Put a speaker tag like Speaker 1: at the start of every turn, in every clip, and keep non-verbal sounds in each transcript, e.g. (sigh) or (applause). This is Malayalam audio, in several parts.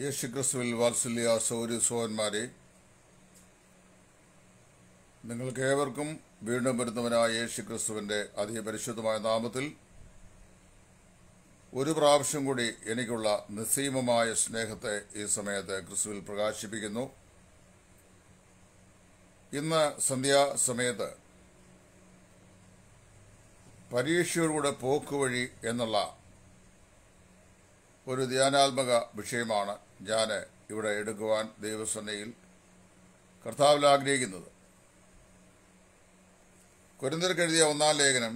Speaker 1: യേശുക്രിസ്തുവിൽ വാത്സല്യ സൗരി സോഹന്മാരെ നിങ്ങൾക്ക് ഏവർക്കും വീണ്ടും വരുന്നവനായ യേശുക്രിസ്തുവിൻ്റെ അതിപരിശുദ്ധമായ നാമത്തിൽ ഒരു പ്രാവശ്യം കൂടി എനിക്കുള്ള നിസ്സീമമായ സ്നേഹത്തെ ഈ സമയത്ത് ക്രിസ്തുവിൽ പ്രകാശിപ്പിക്കുന്നു ഇന്ന് സന്ധ്യാസമയത്ത് പരീക്ഷയോടുകൂടെ പോക്കുവഴി എന്നുള്ള ഒരു ധ്യാനാത്മക വിഷയമാണ് ഞാൻ ഇവിടെ എടുക്കുവാൻ ദൈവസന്നയിൽ കർത്താവിൽ ആഗ്രഹിക്കുന്നത് കുരുന്തർക്കെഴുതിയ ഒന്നാം ലേഖനം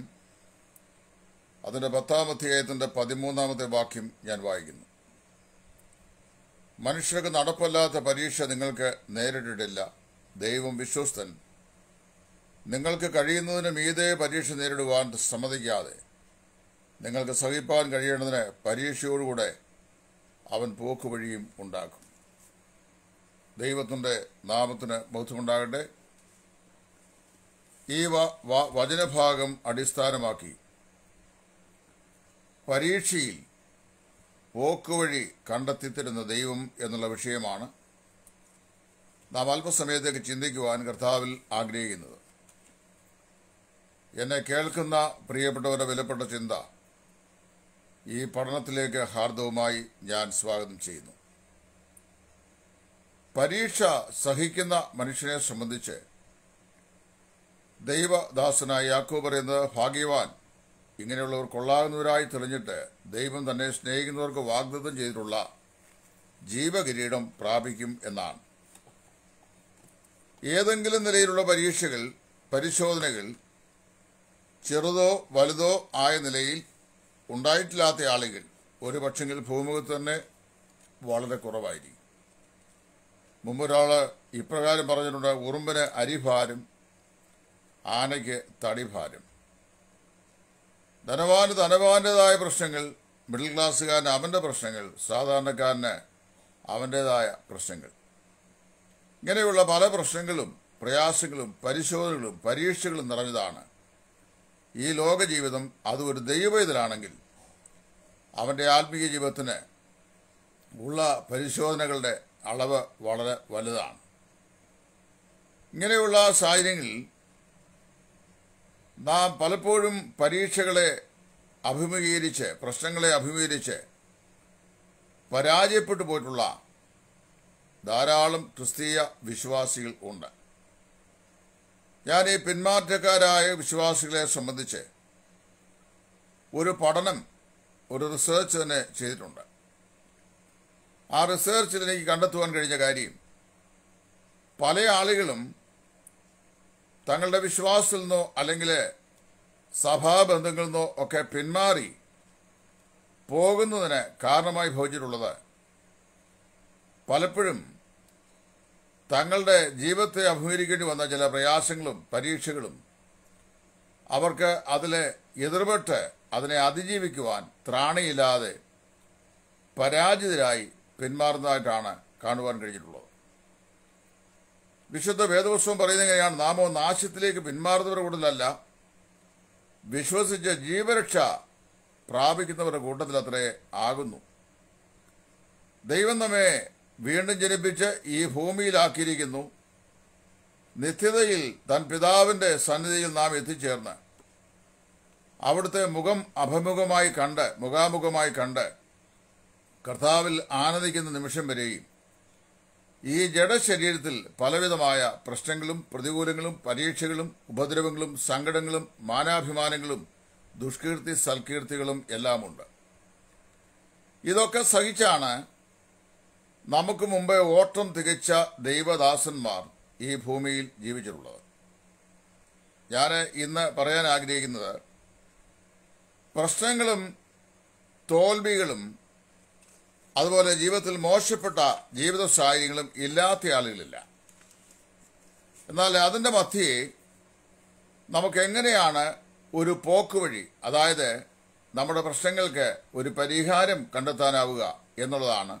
Speaker 1: അതിൻ്റെ പത്താം അധ്യായത്തിൻ്റെ പതിമൂന്നാമത്തെ വാക്യം ഞാൻ വായിക്കുന്നു മനുഷ്യർക്ക് നടപ്പല്ലാത്ത പരീക്ഷ നിങ്ങൾക്ക് നേരിടില്ല ദൈവം വിശ്വസ്തൻ നിങ്ങൾക്ക് കഴിയുന്നതിന് മീതെ പരീക്ഷ നേരിടുവാൻ സമ്മതിക്കാതെ നിങ്ങൾക്ക് സഹിപ്പാൻ കഴിയുന്നതിന് പരീക്ഷയോടുകൂടെ അവൻ പോക്കുവഴിയും ഉണ്ടാക്കും ദൈവത്തിൻ്റെ നാമത്തിന് ബോധ്യമുണ്ടാകട്ടെ ഈ വചനഭാഗം അടിസ്ഥാനമാക്കി പരീക്ഷയിൽ പോക്കുവഴി കണ്ടെത്തിത്തരുന്ന ദൈവം എന്നുള്ള വിഷയമാണ് നാം അല്പസമയത്തേക്ക് ചിന്തിക്കുവാൻ കർത്താവിൽ ആഗ്രഹിക്കുന്നത് എന്നെ കേൾക്കുന്ന പ്രിയപ്പെട്ടവരുടെ വിലപ്പെട്ട ചിന്ത ഈ പഠനത്തിലേക്ക് ഹാർദവുമായി ഞാൻ സ്വാഗതം ചെയ്യുന്നു പരീക്ഷ സഹിക്കുന്ന മനുഷ്യനെ സംബന്ധിച്ച് ദൈവദാസനായ യാക്കോ പറയുന്നത് ഭാഗ്യവാൻ ഇങ്ങനെയുള്ളവർ കൊള്ളാകുന്നവരായി തെളിഞ്ഞിട്ട് ദൈവം തന്നെ സ്നേഹിക്കുന്നവർക്ക് വാഗ്ദത്തം ചെയ്തിട്ടുള്ള ജീവകിരീടം പ്രാപിക്കും എന്നാണ് ഏതെങ്കിലും നിലയിലുള്ള പരീക്ഷകൾ പരിശോധനകൾ ചെറുതോ വലുതോ ആയ നിലയിൽ ഉണ്ടായിട്ടില്ലാത്ത ആളുകൾ ഒരു പക്ഷെങ്കിൽ ഭൂമുഖത്ത് തന്നെ വളരെ കുറവായിരിക്കും ഒരാൾ ഇപ്രകാരം പറഞ്ഞിട്ടുണ്ട് ഉറുമ്പിന് അരിഭാരം ആനയ്ക്ക് തടിഭാരം ധനവാന് ധനവാന്റേതായ പ്രശ്നങ്ങൾ മിഡിൽ ക്ലാസ്സുകാരന് അവൻ്റെ പ്രശ്നങ്ങൾ സാധാരണക്കാരന് അവൻ്റേതായ പ്രശ്നങ്ങൾ ഇങ്ങനെയുള്ള പല പ്രശ്നങ്ങളും പ്രയാസങ്ങളും പരിശോധനകളും പരീക്ഷകളും നിറഞ്ഞതാണ് ഈ ലോക ജീവിതം അതൊരു ദൈവ ഇതിലാണെങ്കിൽ അവൻ്റെ ആത്മീയ ജീവിതത്തിന് ഉള്ള പരിശോധനകളുടെ അളവ് വളരെ വലുതാണ് ഇങ്ങനെയുള്ള സാഹചര്യങ്ങളിൽ നാം പലപ്പോഴും പരീക്ഷകളെ അഭിമുഖീകരിച്ച് പ്രശ്നങ്ങളെ അഭിമുഖീകരിച്ച് പരാജയപ്പെട്ടു പോയിട്ടുള്ള ധാരാളം ക്രിസ്തീയ വിശ്വാസികൾ ഉണ്ട് ഞാൻ ഈ പിന്മാറ്റക്കാരായ വിശ്വാസികളെ സംബന്ധിച്ച് ഒരു പഠനം ഒരു റിസേർച്ച് തന്നെ ചെയ്തിട്ടുണ്ട് ആ റിസേർച്ചിൽ എനിക്ക് കണ്ടെത്തുവാൻ കഴിഞ്ഞ കാര്യം പല ആളുകളും തങ്ങളുടെ വിശ്വാസത്തിൽ നിന്നോ അല്ലെങ്കിൽ സഭാബന്ധങ്ങളിൽ നിന്നോ ഒക്കെ പിന്മാറി പോകുന്നതിന് കാരണമായി ഭവിച്ചിട്ടുള്ളത് പലപ്പോഴും തങ്ങളുടെ ജീവിതത്തെ അഭിമുഖീകരിക്കേണ്ടി വന്ന ചില പ്രയാസങ്ങളും പരീക്ഷകളും അവർക്ക് അതിലെ എതിർപെട്ട് അതിനെ അതിജീവിക്കുവാൻ ത്രാണിയില്ലാതെ പരാജിതരായി പിന്മാറുന്നതായിട്ടാണ് കാണുവാൻ കഴിഞ്ഞിട്ടുള്ളത് വിശുദ്ധ വേദവസ്വം പറയുന്നത് എങ്ങനെയാണ് നാമോ നാശത്തിലേക്ക് പിന്മാറുന്നവരുടെ കൂട്ടത്തിലല്ല വിശ്വസിച്ച് ജീവരക്ഷ പ്രാപിക്കുന്നവരുടെ അത്രേ ആകുന്നു ദൈവം നമ്മെ വീണ്ടും ജനിപ്പിച്ച് ഈ ഭൂമിയിലാക്കിയിരിക്കുന്നു നിത്യതയിൽ തൻ പിതാവിൻ്റെ സന്നിധിയിൽ നാം എത്തിച്ചേർന്ന് അവിടുത്തെ മുഖം അഭിമുഖമായി കണ്ട് മുഖാമുഖമായി കണ്ട് കർത്താവിൽ ആനന്ദിക്കുന്ന നിമിഷം വരെയും ഈ ജഡശരീരത്തിൽ പലവിധമായ പ്രശ്നങ്ങളും പ്രതികൂലങ്ങളും പരീക്ഷകളും ഉപദ്രവങ്ങളും സങ്കടങ്ങളും മാനാഭിമാനങ്ങളും ദുഷ്കീർത്തി സൽകീർത്തികളും എല്ലാമുണ്ട് ഇതൊക്കെ സഹിച്ചാണ് നമുക്ക് മുമ്പേ ഓട്ടം തികച്ച ദൈവദാസന്മാർ ഈ ഭൂമിയിൽ ജീവിച്ചിട്ടുള്ളത് ഞാൻ ഇന്ന് പറയാൻ ആഗ്രഹിക്കുന്നത് പ്രശ്നങ്ങളും തോൽവികളും അതുപോലെ ജീവിതത്തിൽ മോശപ്പെട്ട ജീവിത സാഹചര്യങ്ങളും ഇല്ലാത്ത ആളുകളില്ല എന്നാൽ അതിൻ്റെ മധ്യയെ നമുക്ക് എങ്ങനെയാണ് ഒരു പോക്ക് വഴി അതായത് നമ്മുടെ പ്രശ്നങ്ങൾക്ക് ഒരു പരിഹാരം കണ്ടെത്താനാവുക എന്നുള്ളതാണ്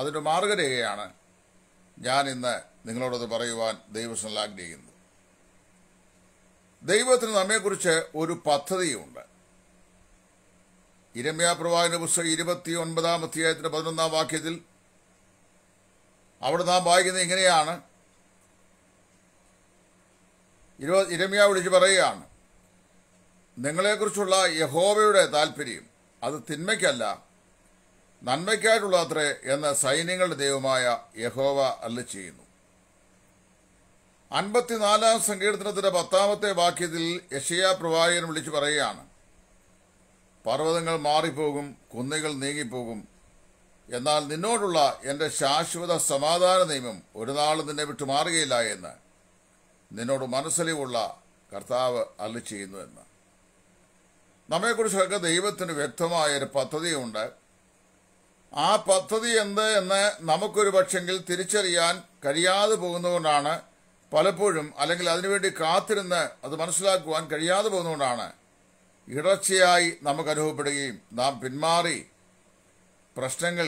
Speaker 1: അതിൻ്റെ മാർഗരേഖയാണ് ഞാൻ ഇന്ന് നിങ്ങളോടത് പറയുവാൻ ദൈവസ്വനിൽ ആഗ്രഹിക്കുന്നത് ദൈവത്തിന് നമ്മെക്കുറിച്ച് ഒരു പദ്ധതിയുണ്ട് ഇരമ്യ പുസ്തകം ഇരുപത്തി ഒൻപതാം അധ്യായത്തിൻ്റെ പതിനൊന്നാം വാക്യത്തിൽ അവിടെ നാം വായിക്കുന്നത് ഇങ്ങനെയാണ് ഇരമ്യ വിളിച്ച് പറയുകയാണ് നിങ്ങളെക്കുറിച്ചുള്ള യഹോവയുടെ താല്പര്യം അത് തിന്മയ്ക്കല്ല നന്മയ്ക്കായിട്ടുള്ളത്രേ എന്ന് സൈന്യങ്ങളുടെ ദൈവമായ യഹോവ അല്ല ചെയ്യുന്നു അൻപത്തിനാലാം സങ്കീർത്തനത്തിന്റെ പത്താമത്തെ വാക്യത്തിൽ യഷയ പ്രവാചകൻ വിളിച്ചു പറയുകയാണ് പർവ്വതങ്ങൾ മാറിപ്പോകും കുന്നുകൾ നീങ്ങിപ്പോകും എന്നാൽ നിന്നോടുള്ള എൻ്റെ ശാശ്വത സമാധാന നിയമം ഒരു നാളും നിന്നെ വിട്ടു മാറുകയില്ല എന്ന് നിന്നോട് മനസ്സലിവുള്ള കർത്താവ് അല്ല ചെയ്യുന്നു എന്ന് നമ്മെക്കുറിച്ചൊക്കെ ദൈവത്തിന് വ്യക്തമായ ഒരു പദ്ധതിയുണ്ട് ആ പദ്ധതി എന്ത് എന്ന് നമുക്കൊരു പക്ഷെങ്കിൽ തിരിച്ചറിയാൻ കഴിയാതെ പോകുന്നതുകൊണ്ടാണ് പലപ്പോഴും അല്ലെങ്കിൽ അതിനുവേണ്ടി കാത്തിരുന്ന് അത് മനസ്സിലാക്കുവാൻ കഴിയാതെ പോകുന്നതുകൊണ്ടാണ് ഇടർച്ചയായി നമുക്ക് അനുഭവപ്പെടുകയും നാം പിന്മാറി പ്രശ്നങ്ങൾ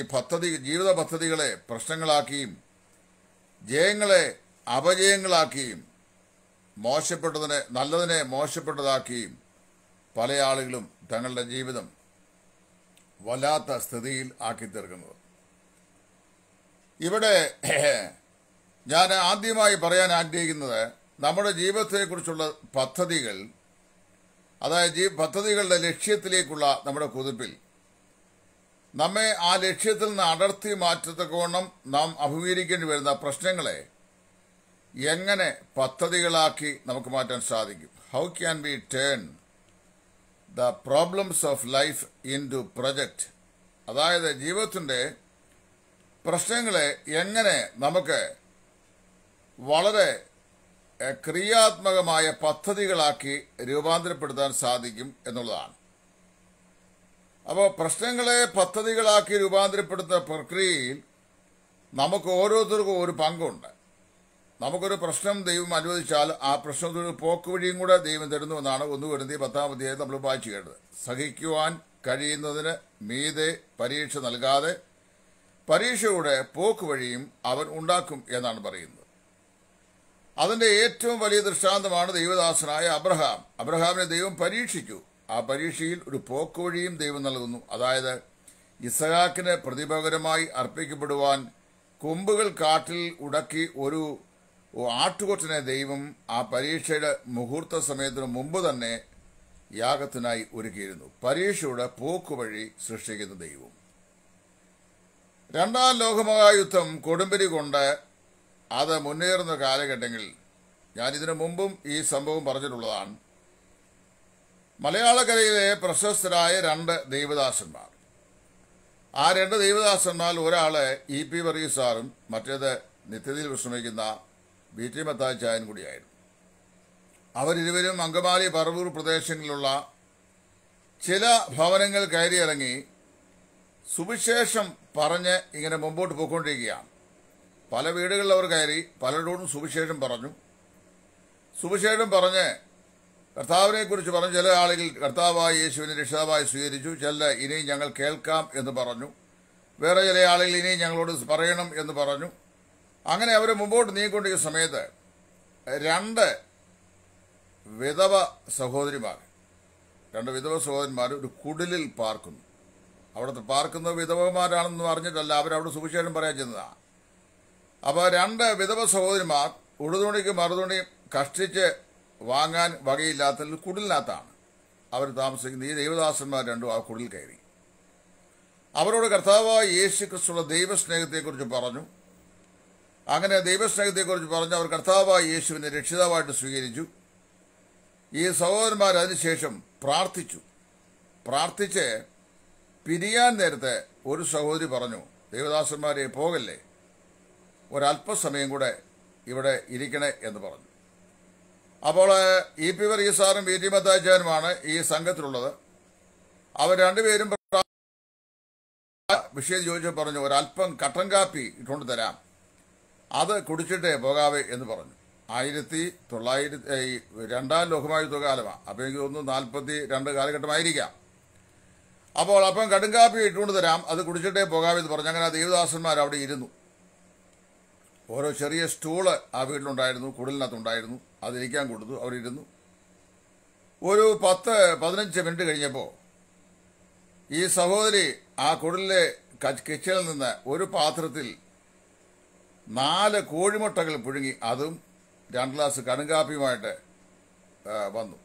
Speaker 1: ഈ പദ്ധതി ജീവിത പദ്ധതികളെ പ്രശ്നങ്ങളാക്കിയും ജയങ്ങളെ അപജയങ്ങളാക്കിയും മോശപ്പെട്ടതിനെ നല്ലതിനെ മോശപ്പെട്ടതാക്കിയും പല ആളുകളും തങ്ങളുടെ ജീവിതം വല്ലാത്ത സ്ഥിതിയിൽ തീർക്കുന്നത് ഇവിടെ (clears throat) ഞാൻ ആദ്യമായി പറയാൻ ആഗ്രഹിക്കുന്നത് നമ്മുടെ ജീവിതത്തെക്കുറിച്ചുള്ള പദ്ധതികൾ അതായത് ജീ പദ്ധതികളുടെ ലക്ഷ്യത്തിലേക്കുള്ള നമ്മുടെ കുതിപ്പിൽ നമ്മെ ആ ലക്ഷ്യത്തിൽ നിന്ന് അടർത്തി മാറ്റത്തക്കോണം നാം അഭിമുഖീകരിക്കേണ്ടി വരുന്ന പ്രശ്നങ്ങളെ എങ്ങനെ പദ്ധതികളാക്കി നമുക്ക് മാറ്റാൻ സാധിക്കും how can be turn the problems of life into project അതായത് ജീവിതത്തിൻ്റെ പ്രശ്നങ്ങളെ എങ്ങനെ നമുക്ക് വളരെ ക്രിയാത്മകമായ പദ്ധതികളാക്കി രൂപാന്തരപ്പെടുത്താൻ സാധിക്കും എന്നുള്ളതാണ് അപ്പോൾ പ്രശ്നങ്ങളെ പദ്ധതികളാക്കി രൂപാന്തരപ്പെടുത്തുന്ന പ്രക്രിയയിൽ നമുക്ക് ഓരോരുത്തർക്കും ഒരു പങ്കുണ്ട് നമുക്കൊരു പ്രശ്നം ദൈവം അനുവദിച്ചാൽ ആ പ്രശ്നത്തിനൊരു പോക്ക് വഴിയും കൂടെ ദൈവം തരുന്നുവെന്നാണ് ഒന്ന് വരുന്നത് പത്താം അധ്യായം നമ്മൾ വായിച്ചു കേട്ടത് സഹിക്കുവാൻ കഴിയുന്നതിന് മീതെ പരീക്ഷ നൽകാതെ പരീക്ഷയുടെ പോക്ക് വഴിയും അവൻ ഉണ്ടാക്കും എന്നാണ് പറയുന്നത് അതിന്റെ ഏറ്റവും വലിയ ദൃഷ്ടാന്തമാണ് ദൈവദാസനായ അബ്രഹാം അബ്രഹാമിനെ ദൈവം പരീക്ഷിച്ചു ആ പരീക്ഷയിൽ ഒരു പോക്ക് വഴിയും ദൈവം നൽകുന്നു അതായത് ഇസഹാക്കിന് പ്രതിഭകരമായി അർപ്പിക്കപ്പെടുവാൻ കൊമ്പുകൾ കാട്ടിൽ ഉടക്കി ഒരു ആട്ടുകൊറ്റനെ ദൈവം ആ പരീക്ഷയുടെ മുഹൂർത്ത സമയത്തിനു മുമ്പ് തന്നെ യാഗത്തിനായി ഒരുക്കിയിരുന്നു പരീക്ഷയുടെ വഴി സൃഷ്ടിക്കുന്ന ദൈവം രണ്ടാം ലോകമഹായുദ്ധം കൊടുമ്പിരി കൊണ്ട് അത് മുന്നേറുന്ന കാലഘട്ടങ്ങളിൽ ഞാനിതിനു മുമ്പും ഈ സംഭവം പറഞ്ഞിട്ടുള്ളതാണ് മലയാളക്കരയിലെ പ്രശസ്തരായ രണ്ട് ദൈവദാസന്മാർ ആ രണ്ട് ദൈവദാസന്മാർ ഒരാള് ഇ പി വർഗീസാറും മറ്റേത് നിത്യതയിൽ വിശ്രമിക്കുന്ന ബി ടി മത്തായ ചായൻ കൂടിയായിരുന്നു അവരിരുവരും അങ്കമാലി പറവൂർ പ്രദേശങ്ങളിലുള്ള ചില ഭവനങ്ങൾ കയറിയിറങ്ങി സുവിശേഷം പറഞ്ഞ് ഇങ്ങനെ മുമ്പോട്ട് പോയിക്കൊണ്ടിരിക്കുകയാണ് പല വീടുകളിൽ അവർ കയറി പലരോടും സുവിശേഷം പറഞ്ഞു സുവിശേഷം പറഞ്ഞ് കർത്താവിനെ കുറിച്ച് പറഞ്ഞു ചില ആളുകൾ കർത്താവായി യേശുവിനെ രക്ഷിതാവായി സ്വീകരിച്ചു ചില ഇനിയും ഞങ്ങൾ കേൾക്കാം എന്ന് പറഞ്ഞു വേറെ ചില ആളുകൾ ഇനിയും ഞങ്ങളോട് പറയണം എന്ന് പറഞ്ഞു അങ്ങനെ അവർ മുമ്പോട്ട് നീങ്ങിക്കൊണ്ടിരിക്കുന്ന സമയത്ത് രണ്ട് വിധവ സഹോദരിമാർ രണ്ട് വിധവ സഹോദരന്മാർ ഒരു കുടിലിൽ പാർക്കുന്നു അവിടുത്തെ പാർക്കുന്നത് വിധവമാരാണെന്ന് പറഞ്ഞിട്ടല്ല അവരവിടെ സുഖശേഷം പറയാൻ ചെന്നതാണ് അപ്പോൾ രണ്ട് വിധവ സഹോദരിമാർ ഉടുതുണിക്ക് മറുതുണിയും കഷ്ടിച്ച് വാങ്ങാൻ വകയില്ലാത്ത കുടിലിനകത്താണ് അവർ താമസിക്കുന്നത് ഈ ദൈവദാസന്മാർ രണ്ടും ആ കുടിൽ കയറി അവരോട് കർത്താവായ യേശു ക്രിസ്തുള്ള ദൈവസ്നേഹത്തെക്കുറിച്ച് പറഞ്ഞു അങ്ങനെ ദൈവസ്നേഹത്തെക്കുറിച്ച് പറഞ്ഞ് അവർ കർത്താവായി യേശുവിനെ രക്ഷിതാവായിട്ട് സ്വീകരിച്ചു ഈ സഹോദരന്മാർ അതിനുശേഷം പ്രാർത്ഥിച്ചു പ്രാർത്ഥിച്ച് പിരിയാൻ നേരത്തെ ഒരു സഹോദരി പറഞ്ഞു ദേവദാസന്മാരെ പോകല്ലേ ഒരല്പസമയം കൂടെ ഇവിടെ ഇരിക്കണേ എന്ന് പറഞ്ഞു അപ്പോൾ ഇ പി സാറും വി ടി മത്താചാരുമാണ് ഈ സംഘത്തിലുള്ളത് അവർ രണ്ടുപേരും വിഷയം ചോദിച്ചു പറഞ്ഞു ഒരല്പം കട്ടൻ കാപ്പി ഇട്ടുകൊണ്ട് തരാം അത് കുടിച്ചിട്ടേ പോകാവേ എന്ന് പറഞ്ഞു ആയിരത്തി തൊള്ളായിരത്തി രണ്ടാം ലോകമായുദ്ധ കാലമാണ് അപ്പോൾ എനിക്ക് തോന്നുന്നു നാൽപ്പത്തി രണ്ട് കാലഘട്ടമായിരിക്കാം അപ്പോൾ അപ്പം കടുങ്കാപ്പി ഇട്ടുകൊണ്ട് തരാം അത് കുടിച്ചിട്ടേ പോകാമെന്ന് പറഞ്ഞു അങ്ങനെ ദേവദാസന്മാർ അവിടെ ഇരുന്നു ഓരോ ചെറിയ സ്റ്റൂള് ആ വീട്ടിലുണ്ടായിരുന്നു കുടലിനകത്തുണ്ടായിരുന്നു അതിരിക്കാൻ കൊടുത്തു അവരിരുന്നു ഒരു പത്ത് പതിനഞ്ച് മിനിറ്റ് കഴിഞ്ഞപ്പോൾ ഈ സഹോദരി ആ കുടലിലെ കിച്ചണിൽ നിന്ന് ഒരു പാത്രത്തിൽ നാല് കോഴിമുട്ടകൾ പുഴുങ്ങി അതും രണ്ട് ഗ്ലാസ് കടുങ്കാപ്പിയുമായിട്ട് വന്നു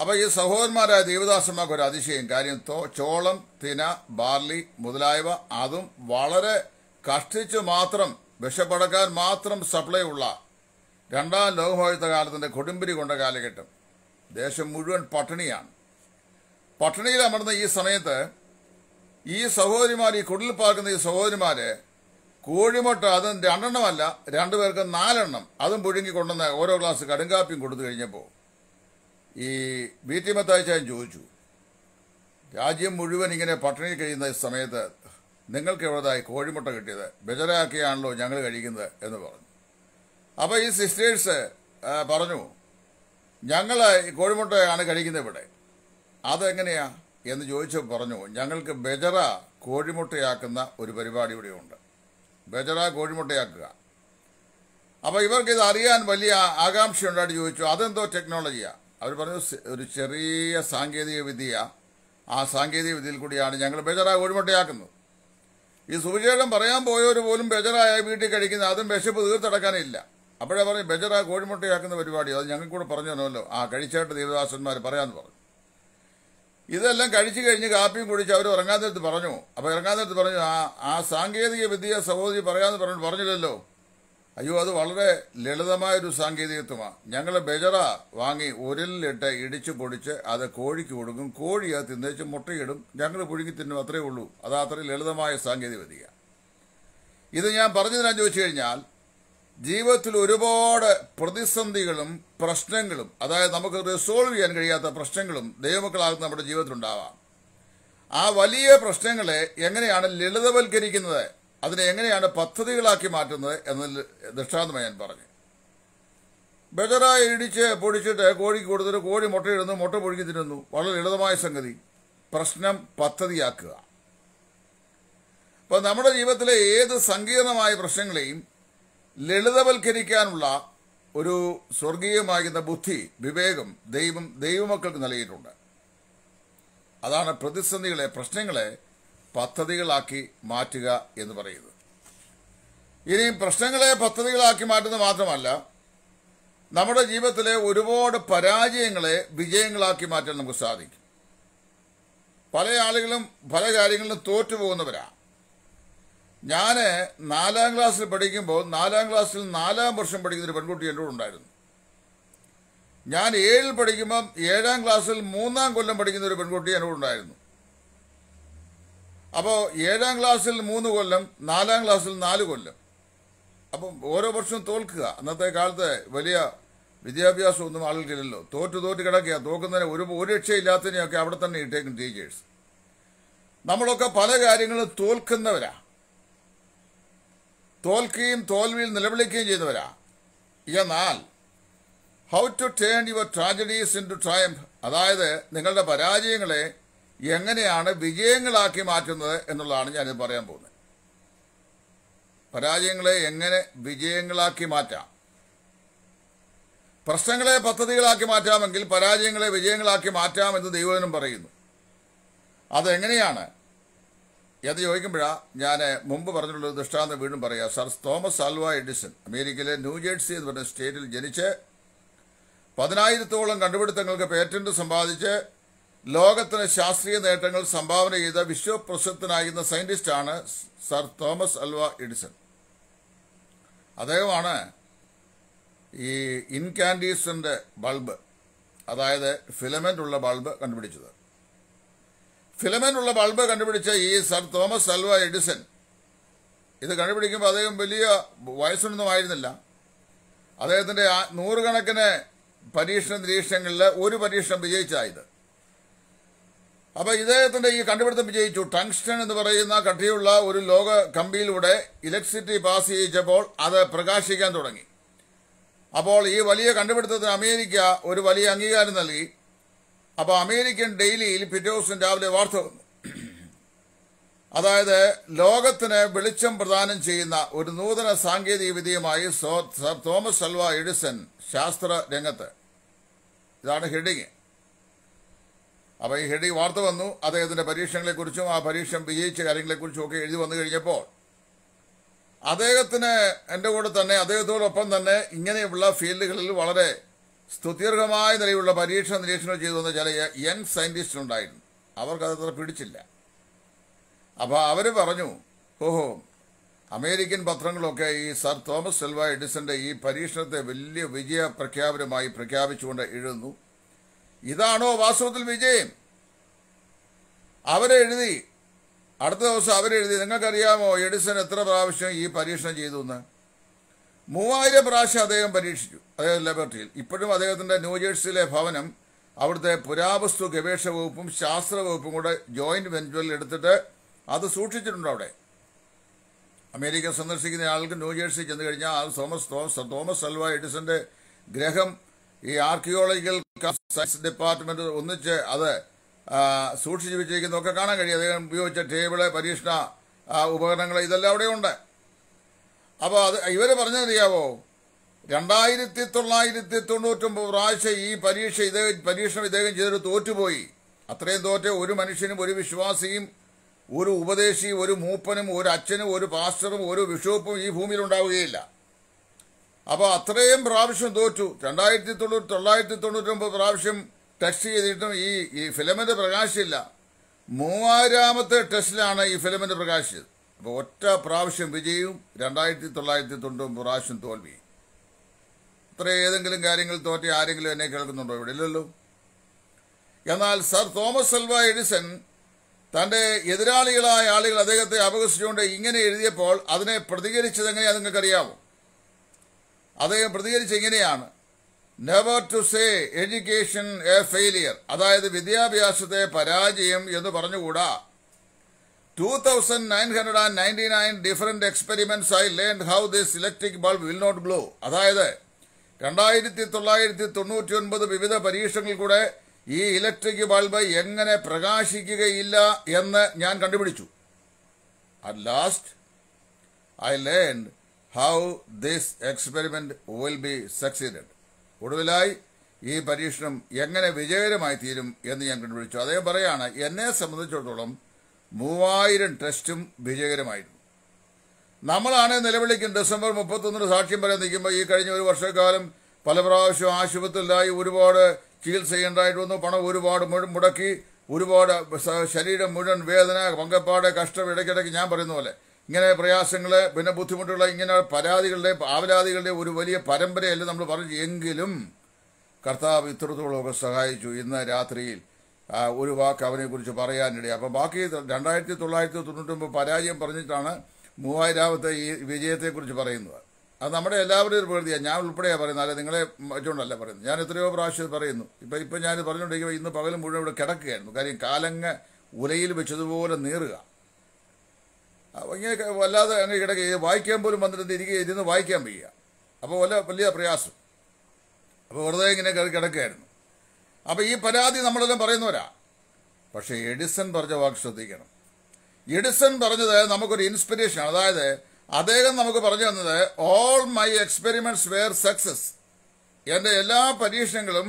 Speaker 1: അപ്പോൾ ഈ സഹോദരന്മാരായ ദേവദാസന്മാർക്ക് ഒരു അതിശയം കാര്യം ചോളം തിന ബാർലി മുതലായവ അതും വളരെ കഷ്ടിച്ചു മാത്രം വിഷപ്പടക്കാൻ മാത്രം സപ്ലൈ ഉള്ള രണ്ടാം ലോകമായുദ്ധ കാലത്തിന്റെ കൊടുമ്പിരി കൊണ്ട കാലഘട്ടം ദേശം മുഴുവൻ പട്ടിണിയാണ് പട്ടിണിയിൽ അമർന്ന ഈ സമയത്ത് ഈ സഹോദരിമാർ ഈ കുടിൽ പാർക്കുന്ന ഈ സഹോദരിമാരെ കോഴിമുട്ട അത് രണ്ടെണ്ണമല്ല രണ്ടുപേർക്ക് നാലെണ്ണം അതും പുഴുങ്ങി കൊണ്ടുവന്ന ഓരോ ഗ്ലാസ് കടുങ്കാപ്പിയും കൊടുത്തു കഴിഞ്ഞപ്പോൾ ഈ ബി ടി മത്തായിച്ചായും ചോദിച്ചു രാജ്യം മുഴുവൻ ഇങ്ങനെ പട്ടിണി കഴിയുന്ന സമയത്ത് നിങ്ങൾക്ക് എവിടെതായി കോഴിമുട്ട കിട്ടിയത് ബജരാക്കിയാണല്ലോ ഞങ്ങൾ കഴിക്കുന്നത് എന്ന് പറഞ്ഞു അപ്പോൾ ഈ സിസ്റ്റേഴ്സ് പറഞ്ഞു ഞങ്ങൾ കോഴിമുട്ടയാണ് കഴിക്കുന്നത് ഇവിടെ അതെങ്ങനെയാ എന്ന് ചോദിച്ചപ്പോൾ പറഞ്ഞു ഞങ്ങൾക്ക് ബജറ കോഴിമുട്ടയാക്കുന്ന ഒരു പരിപാടി ഇവിടെയുണ്ട് ബജറ കോഴിമുട്ടയാക്കുക അപ്പോൾ ഇവർക്ക് ഇത് അറിയാൻ വലിയ ആകാംക്ഷയുണ്ടായിട്ട് ചോദിച്ചു അതെന്തോ ടെക്നോളജിയാ അവർ പറഞ്ഞു ഒരു ചെറിയ സാങ്കേതിക വിദ്യ ആ സാങ്കേതിക വിദ്യയിൽ കൂടിയാണ് ഞങ്ങൾ ബജറ കോഴിമുട്ടയാക്കുന്നത് ഈ സുവിശേഷം പറയാൻ പോയവർ പോലും ബജറ വീട്ടിൽ കഴിക്കുന്നത് അതും വിശപ്പ് തീർത്തടക്കാനില്ല അപ്പോഴേ പറഞ്ഞു ബജറ കോഴിമുട്ടയാക്കുന്ന പരിപാടി അത് ഞങ്ങൾക്ക് പറഞ്ഞു തന്നല്ലോ ആ കഴിച്ചായിട്ട് ദേവദാസന്മാർ പറയാമെന്ന് പറഞ്ഞു ഇതെല്ലാം കഴിച്ചു കഴിഞ്ഞ് കാപ്പിയും കുടിച്ച് അവർ ഇറങ്ങാൻ നേരത്ത് പറഞ്ഞു അപ്പോൾ ഇറങ്ങാൻ നേരത്ത് പറഞ്ഞു ആ ആ സാങ്കേതിക വിദ്യ സഹോദരി പറയാമെന്ന് പറഞ്ഞു പറഞ്ഞില്ലല്ലോ അയ്യോ അത് വളരെ ലളിതമായൊരു സാങ്കേതികത്വമാണ് ഞങ്ങൾ ബെജറ വാങ്ങി ഉരലിലിട്ട് ഇടിച്ച് പൊടിച്ച് അത് കോഴിക്ക് കൊടുക്കും കോഴി അത് തിന്നേച്ച് മുട്ടയിടും ഞങ്ങൾ പുഴുങ്ങി തിന്നും അത്രേ ഉള്ളൂ അത് അത്രയും ലളിതമായ സാങ്കേതിക വിദ്യ ഇത് ഞാൻ പറഞ്ഞു ചോദിച്ചു കഴിഞ്ഞാൽ ജീവിതത്തിൽ ഒരുപാട് പ്രതിസന്ധികളും പ്രശ്നങ്ങളും അതായത് നമുക്ക് റിസോൾവ് ചെയ്യാൻ കഴിയാത്ത പ്രശ്നങ്ങളും ദൈവമക്കളാകുന്ന നമ്മുടെ ജീവിതത്തിലുണ്ടാവാം ആ വലിയ പ്രശ്നങ്ങളെ എങ്ങനെയാണ് ലളിതവൽക്കരിക്കുന്നത് അതിനെ എങ്ങനെയാണ് പദ്ധതികളാക്കി മാറ്റുന്നത് എന്നതിൽ ദൃഷ്ടാന്തമായി ഞാൻ പറഞ്ഞു ബജറായി ഇടിച്ച് പൊടിച്ചിട്ട് കോഴിക്ക് കൊടുത്തിട്ട് കോഴി മുട്ടയിടുന്നു മുട്ട പൊഴുകി തിരുന്നു വളരെ ലളിതമായ സംഗതി പ്രശ്നം പദ്ധതിയാക്കുക അപ്പം നമ്മുടെ ജീവിതത്തിലെ ഏത് സങ്കീർണമായ പ്രശ്നങ്ങളെയും ലളിതവൽക്കരിക്കാനുള്ള ഒരു സ്വർഗീയമാകുന്ന ബുദ്ധി വിവേകം ദൈവം ദൈവമക്കൾക്ക് നൽകിയിട്ടുണ്ട് അതാണ് പ്രതിസന്ധികളെ പ്രശ്നങ്ങളെ പദ്ധതികളാക്കി മാറ്റുക എന്ന് പറയുന്നത് ഇനിയും പ്രശ്നങ്ങളെ പദ്ധതികളാക്കി മാറ്റുന്നത് മാത്രമല്ല നമ്മുടെ ജീവിതത്തിലെ ഒരുപാട് പരാജയങ്ങളെ വിജയങ്ങളാക്കി മാറ്റാൻ നമുക്ക് സാധിക്കും പല ആളുകളും പല കാര്യങ്ങളിലും തോറ്റുപോകുന്നവരാ ഞാൻ നാലാം ക്ലാസ്സിൽ പഠിക്കുമ്പോൾ നാലാം ക്ലാസ്സിൽ നാലാം വർഷം പഠിക്കുന്ന ഒരു പെൺകുട്ടി എൻ്റെ കൂടെ ഉണ്ടായിരുന്നു ഞാൻ ഏഴിൽ പഠിക്കുമ്പം ഏഴാം ക്ലാസ്സിൽ മൂന്നാം കൊല്ലം പഠിക്കുന്ന ഒരു പെൺകുട്ടി എൻ്റെ കൂടെ ഉണ്ടായിരുന്നു അപ്പോൾ ഏഴാം ക്ലാസ്സിൽ മൂന്ന് കൊല്ലം നാലാം ക്ലാസ്സിൽ നാല് കൊല്ലം അപ്പം ഓരോ വർഷവും തോൽക്കുക അന്നത്തെ കാലത്ത് വലിയ വിദ്യാഭ്യാസം ഒന്നും ആളുകൾക്കില്ലല്ലോ തോറ്റ് തോറ്റ് കിടക്കുക തോക്കുന്നതിന് ഒരു ഒരു രക്ഷയില്ലാത്തതിനെയൊക്കെ അവിടെ തന്നെ ഇട്ടേക്കും ടീച്ചേഴ്സ് നമ്മളൊക്കെ പല കാര്യങ്ങളും തോൽക്കുന്നവരാ തോൽക്കുകയും തോൽവിയിൽ നിലവിളിക്കുകയും ചെയ്യുന്നവരാ എന്നാൽ how to turn your tragedies into triumph അതായത് നിങ്ങളുടെ പരാജയങ്ങളെ എങ്ങനെയാണ് വിജയങ്ങളാക്കി മാറ്റുന്നത് എന്നുള്ളതാണ് ഞാനിത് പറയാൻ പോകുന്നത് പരാജയങ്ങളെ എങ്ങനെ വിജയങ്ങളാക്കി മാറ്റാം പ്രശ്നങ്ങളെ പദ്ധതികളാക്കി മാറ്റാമെങ്കിൽ പരാജയങ്ങളെ വിജയങ്ങളാക്കി മാറ്റാമെന്ന് ദൈവജനം പറയുന്നു അതെങ്ങനെയാണ് എന്ന് ചോദിക്കുമ്പോഴാ ഞാൻ മുമ്പ് പറഞ്ഞിട്ടുള്ള ദൃഷ്ടാന്തം വീണ്ടും പറയാം സർ തോമസ് അൽവ എഡിസൺ അമേരിക്കയിലെ ന്യൂജേഴ്സി എന്ന് പറഞ്ഞ സ്റ്റേറ്റിൽ ജനിച്ച് പതിനായിരത്തോളം കണ്ടുപിടുത്തങ്ങൾക്ക് പേറ്റന്റ് സമ്പാദിച്ച് ലോകത്തിന് ശാസ്ത്രീയ നേട്ടങ്ങൾ സംഭാവന ചെയ്ത വിശ്വപ്രസിദ്ധനായിരുന്ന സയന്റിസ്റ്റാണ് സർ തോമസ് അൽവ എഡിസൺ അദ്ദേഹമാണ് ഈ ഇൻകാൻഡീസൻ്റെ ബൾബ് അതായത് ഫിലമെന്റ് ഉള്ള ബൾബ് കണ്ടുപിടിച്ചത് ഫിലമെന്നുള്ള ബൾബ് കണ്ടുപിടിച്ച ഈ സർ തോമസ് സൽവ എഡിസൺ ഇത് കണ്ടുപിടിക്കുമ്പോൾ അദ്ദേഹം വലിയ വയസ്സൊന്നും ആയിരുന്നില്ല അദ്ദേഹത്തിന്റെ നൂറുകണക്കിന് പരീക്ഷണ നിരീക്ഷണങ്ങളിൽ ഒരു പരീക്ഷണം വിജയിച്ചായത് അപ്പോൾ ഇദ്ദേഹത്തിന്റെ ഈ കണ്ടുപിടുത്തം വിജയിച്ചു ടങ്സ്റ്റൺ എന്ന് പറയുന്ന കട്ടിയുള്ള ഒരു ലോക കമ്പിയിലൂടെ ഇലക്ട്രിസിറ്റി പാസ് ചെയ്യിച്ചപ്പോൾ അത് പ്രകാശിക്കാൻ തുടങ്ങി അപ്പോൾ ഈ വലിയ കണ്ടുപിടുത്തത്തിന് അമേരിക്ക ഒരു വലിയ അംഗീകാരം നൽകി അപ്പോൾ അമേരിക്കൻ ഡെയിലിയിൽ പിറ്റേ ദിവസം രാവിലെ വാർത്ത വന്നു അതായത് ലോകത്തിന് വെളിച്ചം പ്രദാനം ചെയ്യുന്ന ഒരു നൂതന സാങ്കേതിക വിദ്യയുമായി തോമസ് അൽവ എഡിസൺ ശാസ്ത്ര രംഗത്ത് ഇതാണ് ഹെഡിങ് അപ്പോൾ ഈ ഹെഡിങ് വാർത്ത വന്നു അദ്ദേഹത്തിൻ്റെ പരീക്ഷണങ്ങളെക്കുറിച്ചും ആ പരീക്ഷണം വിജയിച്ച കാര്യങ്ങളെക്കുറിച്ചും ഒക്കെ എഴുതി വന്നു കഴിഞ്ഞപ്പോൾ അദ്ദേഹത്തിന് എൻ്റെ കൂടെ തന്നെ അദ്ദേഹത്തോടൊപ്പം തന്നെ ഇങ്ങനെയുള്ള ഫീൽഡുകളിൽ വളരെ സ്തുത്യർഹമായ നിലയിലുള്ള പരീക്ഷണ നിരീക്ഷണം ചെയ്തു വന്ന ചില യങ് സയൻറ്റിസ്റ്റ് ഉണ്ടായിരുന്നു അവർക്കത് അത്ര പിടിച്ചില്ല അപ്പോൾ അവർ പറഞ്ഞു ഓഹോ അമേരിക്കൻ പത്രങ്ങളൊക്കെ ഈ സർ തോമസ് സെൽവ എഡിസന്റെ ഈ പരീക്ഷണത്തെ വലിയ വിജയ പ്രഖ്യാപനമായി പ്രഖ്യാപിച്ചുകൊണ്ട് എഴുതുന്നു ഇതാണോ വാസ്തവത്തിൽ വിജയം അവരെഴുതി അടുത്ത ദിവസം അവരെഴുതി നിങ്ങൾക്കറിയാമോ എഡിസൺ എത്ര പ്രാവശ്യം ഈ പരീക്ഷണം ചെയ്തു എന്ന് മൂവായിരം പ്രാവശ്യം അദ്ദേഹം പരീക്ഷിച്ചു അദ്ദേഹം ലബോറട്ടറിയിൽ ഇപ്പോഴും അദ്ദേഹത്തിൻ്റെ ന്യൂജേഴ്സിയിലെ ഭവനം അവിടുത്തെ പുരാവസ്തു ഗവേഷണ വകുപ്പും ശാസ്ത്ര വകുപ്പും കൂടെ ജോയിന്റ് വെഞ്ചറിൽ എടുത്തിട്ട് അത് സൂക്ഷിച്ചിട്ടുണ്ട് അവിടെ അമേരിക്ക സന്ദർശിക്കുന്ന ആൾക്ക് ന്യൂജേഴ്സി ചെന്ന് കഴിഞ്ഞാൽ ആ തോമസ് തോമസ് തോമസ് അൽവ എഡിസന്റെ ഗ്രഹം ഈ ആർക്കിയോളജിക്കൽ സയൻസ് ഡിപ്പാർട്ട്മെന്റ് ഒന്നിച്ച് അത് സൂക്ഷിച്ചു വെച്ചിരിക്കുന്നതൊക്കെ കാണാൻ കഴിയും അദ്ദേഹം ഉപയോഗിച്ച ടേബിള് പരീക്ഷണ ഉപകരണങ്ങൾ ഇതെല്ലാം അവിടെയുണ്ട് അപ്പോൾ അത് ഇവർ പറഞ്ഞതറിയാവോ രണ്ടായിരത്തി തൊള്ളായിരത്തി തൊണ്ണൂറ്റൊമ്പത് പ്രാവശ്യം ഈ പരീക്ഷ ഇദ്ദേഹം പരീക്ഷണം ഇദ്ദേഹം ചെയ്തിട്ട് തോറ്റുപോയി അത്രയും തോറ്റ ഒരു മനുഷ്യനും ഒരു വിശ്വാസിയും ഒരു ഉപദേശിയും ഒരു മൂപ്പനും ഒരു അച്ഛനും ഒരു പാസ്റ്ററും ഒരു ബിഷപ്പും ഈ ഭൂമിയിൽ ഉണ്ടാവുകയില്ല അപ്പോൾ അത്രയും പ്രാവശ്യം തോറ്റു രണ്ടായിരത്തി തൊള്ളായിരത്തി തൊണ്ണൂറ്റൊമ്പത് പ്രാവശ്യം ടെസ്റ്റ് ചെയ്തിട്ടും ഈ ഈ ഫിലമിൻ്റെ പ്രകാശിച്ചില്ല മൂവായിരാമത്തെ ടെസ്റ്റിലാണ് ഈ ഫിലമിൻ്റെ പ്രകാശിച്ചത് അപ്പോൾ ഒറ്റ പ്രാവശ്യം വിജയവും രണ്ടായിരത്തി തൊള്ളായിരത്തി തൊണ്ണൂറ് പ്രാവശ്യം തോൽവിയും ഇത്ര ഏതെങ്കിലും കാര്യങ്ങൾ തോറ്റ ആരെങ്കിലും എന്നെ കേൾക്കുന്നുണ്ടോ ഇവിടെ ഇല്ലല്ലോ എന്നാൽ സർ തോമസ് സെൽവ എഡിസൺ തന്റെ എതിരാളികളായ ആളുകൾ അദ്ദേഹത്തെ അപകസിച്ചുകൊണ്ട് ഇങ്ങനെ എഴുതിയപ്പോൾ അതിനെ പ്രതികരിച്ചത് എങ്ങനെയാണ് നിങ്ങൾക്കറിയാമോ അദ്ദേഹം പ്രതികരിച്ചത് ഇങ്ങനെയാണ് never to say education a failure അതായത് വിദ്യാഭ്യാസത്തെ പരാജയം എന്ന് പറഞ്ഞുകൂടാ 2999 different experiments I learned how this electric bulb will not glow. അതായത് രണ്ടായിരത്തി തൊള്ളായിരത്തി തൊണ്ണൂറ്റി ഒൻപത് വിവിധ പരീക്ഷണങ്ങളിൽ കൂടെ ഈ ഇലക്ട്രിക് ബൾബ് എങ്ങനെ പ്രകാശിക്കുകയില്ല എന്ന് ഞാൻ കണ്ടുപിടിച്ചു at last I learn how this experiment will be succeeded ഒടുവിലായി ഈ പരീക്ഷണം എങ്ങനെ വിജയകരമായി തീരും എന്ന് ഞാൻ കണ്ടുപിടിച്ചു അദ്ദേഹം പറയാണ് എന്നെ സംബന്ധിച്ചിടത്തോളം മൂവായിരം ടെസ്റ്റും വിജയകരമായിരുന്നു നമ്മളാണ് നിലവിളിക്കും ഡിസംബർ മുപ്പത്തൊന്നിന് സാക്ഷ്യം പറയാൻ നിൽക്കുമ്പോൾ ഈ കഴിഞ്ഞ ഒരു വർഷക്കാലം പല പ്രാവശ്യം ആശുപത്രിയിലായി ഒരുപാട് ചികിത്സ ചെയ്യേണ്ടതായിട്ട് വന്നു പണം ഒരുപാട് മുടക്കി ഒരുപാട് ശരീരം മുഴുവൻ വേദന പങ്കപ്പാട് കഷ്ടം ഇടയ്ക്കിടയ്ക്ക് ഞാൻ പറയുന്ന പോലെ ഇങ്ങനെ പ്രയാസങ്ങൾ പിന്നെ ബുദ്ധിമുട്ടുള്ള ഇങ്ങനെ പരാതികളുടെ ആവലാതികളുടെ ഒരു വലിയ പരമ്പരയല്ല നമ്മൾ പറഞ്ഞു എങ്കിലും കർത്താവ് ഇത്രത്തോളമൊക്കെ സഹായിച്ചു ഇന്ന് രാത്രിയിൽ ഒരു വാക്ക് അവനെക്കുറിച്ച് പറയാനിടയായി അപ്പോൾ ബാക്കി രണ്ടായിരത്തി തൊള്ളായിരത്തി തൊണ്ണൂറ്റൊമ്പത് പരാജയം പറഞ്ഞിട്ടാണ് മൂവായിരാമത്തെ ഈ വിജയത്തെക്കുറിച്ച് പറയുന്നത് അത് നമ്മുടെ എല്ലാവരുടെയും പ്രകൃതിയാണ് ഞാൻ ഉൾപ്പെടെയാണ് പറയുന്നത് അല്ല നിങ്ങളെ മറ്റുകൊണ്ടല്ല പറയുന്നത് ഞാൻ എത്രയോ പ്രാവശ്യം പറയുന്നു ഇപ്പം ഇപ്പം ഞാൻ പറഞ്ഞുകൊണ്ടിരിക്കുമ്പോൾ ഇന്ന് പകലും മുഴുവൻ ഇവിടെ കിടക്കുകയായിരുന്നു കാര്യം കാലങ്ങ് ഉലയിൽ വെച്ചതുപോലെ നീറുക ഇങ്ങനെ വല്ലാതെ അങ്ങനെ കിടക്കുക വായിക്കാൻ പോലും വന്നിട്ട് ഇരിക്കുക ഇരുന്ന് വായിക്കാൻ വയ്യ അപ്പോൾ വല്ല വലിയ പ്രയാസം അപ്പോൾ വെറുതെ ഇങ്ങനെ കിടക്കുകയായിരുന്നു അപ്പോൾ ഈ പരാതി നമ്മളെല്ലാം പറയുന്നവരാ പക്ഷേ എഡിസൺ പറഞ്ഞ വാക്ക് ശ്രദ്ധിക്കണം എഡിസൺ പറഞ്ഞത് നമുക്കൊരു ഇൻസ്പിരേഷൻ അതായത് അദ്ദേഹം നമുക്ക് പറഞ്ഞു തന്നത് all my experiments were success എന്റെ എല്ലാ പരീക്ഷണങ്ങളും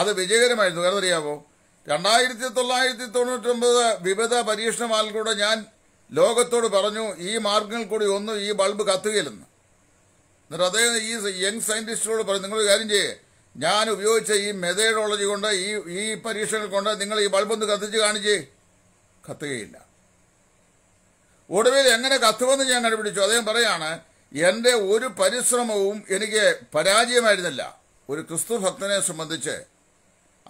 Speaker 1: അത് വിജയകരമായിരുന്നു കാരണം അറിയാമോ രണ്ടായിരത്തി തൊള്ളായിരത്തി ഒമ്പത് വിവിധ പരീക്ഷണമാലിലൂടെ ഞാൻ ലോകത്തോട് പറഞ്ഞു ഈ മാർഗങ്ങൾ കൂടി ഒന്നും ഈ ബൾബ് കത്തുകയില്ലെന്ന് എന്നിട്ട് അദ്ദേഹം ഈ യങ് സയന്റിസ്റ്റിനോട് പറഞ്ഞു നിങ്ങൾ കാര്യം ചെയ്യേ ഞാൻ ഉപയോഗിച്ച ഈ മെതേഡോളജി കൊണ്ട് ഈ ഈ പരീക്ഷകൾ കൊണ്ട് നിങ്ങൾ ഈ ബൾബൊന്ന് കത്തിച്ച് കാണിച്ചേ കത്തുകയില്ല ഒടുവിൽ എങ്ങനെ കത്തുമെന്ന് ഞാൻ കണ്ടുപിടിച്ചു അദ്ദേഹം പറയാണ് എൻ്റെ ഒരു പരിശ്രമവും എനിക്ക് പരാജയമായിരുന്നില്ല ഒരു ക്രിസ്തു ഭക്തനെ സംബന്ധിച്ച്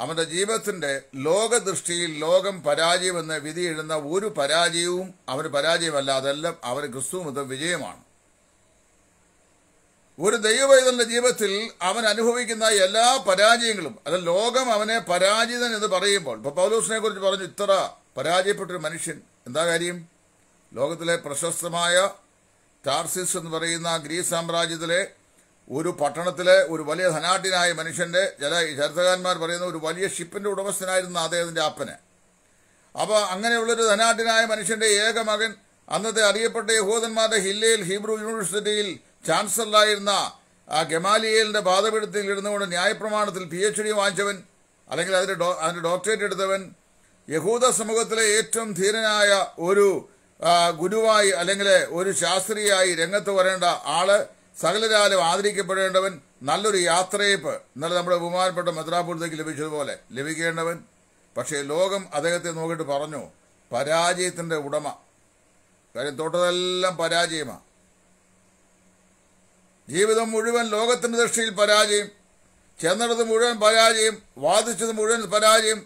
Speaker 1: അവൻ്റെ ജീവിതത്തിൻ്റെ ലോകദൃഷ്ടിയിൽ ലോകം പരാജയമെന്ന് വിധി ഒരു പരാജയവും അവന് പരാജയമല്ല അതെല്ലാം അവന് മതം വിജയമാണ് ഒരു ദൈവവൈതന്റെ ജീവിതത്തിൽ അവൻ അനുഭവിക്കുന്ന എല്ലാ പരാജയങ്ങളും അത് ലോകം അവനെ പരാജിതൻ എന്ന് പറയുമ്പോൾ ഇപ്പൊ പൗലൂസിനെ കുറിച്ച് പറഞ്ഞു ഇത്ര പരാജയപ്പെട്ടൊരു മനുഷ്യൻ എന്താ കാര്യം ലോകത്തിലെ പ്രശസ്തമായ ടാർസിസ് എന്ന് പറയുന്ന ഗ്രീസ് സാമ്രാജ്യത്തിലെ ഒരു പട്ടണത്തിലെ ഒരു വലിയ ധനാട്ടിനായ മനുഷ്യന്റെ ചില ചരിത്രകാരന്മാർ പറയുന്ന ഒരു വലിയ ഷിപ്പിന്റെ ഉടമസ്ഥനായിരുന്നു അദ്ദേഹത്തിന്റെ അപ്പനെ അപ്പോൾ അങ്ങനെയുള്ളൊരു ധനാട്ടിനായ മനുഷ്യന്റെ ഏക മകൻ അന്നത്തെ അറിയപ്പെട്ട യഹൂദന്മാരുടെ ഹില്ലയിൽ ഹീബ്രു യൂണിവേഴ്സിറ്റിയിൽ ചാൻസലറായിരുന്ന ആ ഗമാലിയേലിന്റെ ബാധപീഠത്തിൽ ഇരുന്നുകൊണ്ട് ന്യായപ്രമാണത്തിൽ പി എച്ച് ഡി വാങ്ങിച്ചവൻ അല്ലെങ്കിൽ അതിന്റെ അതിന്റെ ഡോക്ടറേറ്റ് എടുത്തവൻ യഹൂദ സമൂഹത്തിലെ ഏറ്റവും ധീരനായ ഒരു ഗുരുവായി അല്ലെങ്കിൽ ഒരു ശാസ്ത്രീയായി രംഗത്ത് വരേണ്ട ആള് സകലരാലും ആദരിക്കപ്പെടേണ്ടവൻ നല്ലൊരു യാത്രയേപ്പ് ഇന്നലെ നമ്മുടെ ബഹുമാനപ്പെട്ട മദ്രാപുരത്തേക്ക് ലഭിച്ചതുപോലെ ലഭിക്കേണ്ടവൻ പക്ഷേ ലോകം അദ്ദേഹത്തെ നോക്കിയിട്ട് പറഞ്ഞു പരാജയത്തിന്റെ ഉടമ കാര്യം തൊട്ടതെല്ലാം പരാജയമാണ് ജീവിതം മുഴുവൻ ലോകത്തിന്റെ ദൃഷ്ടിയിൽ പരാജയം ചെന്നിടത് മുഴുവൻ പരാജയം വാദിച്ചത് മുഴുവൻ പരാജയം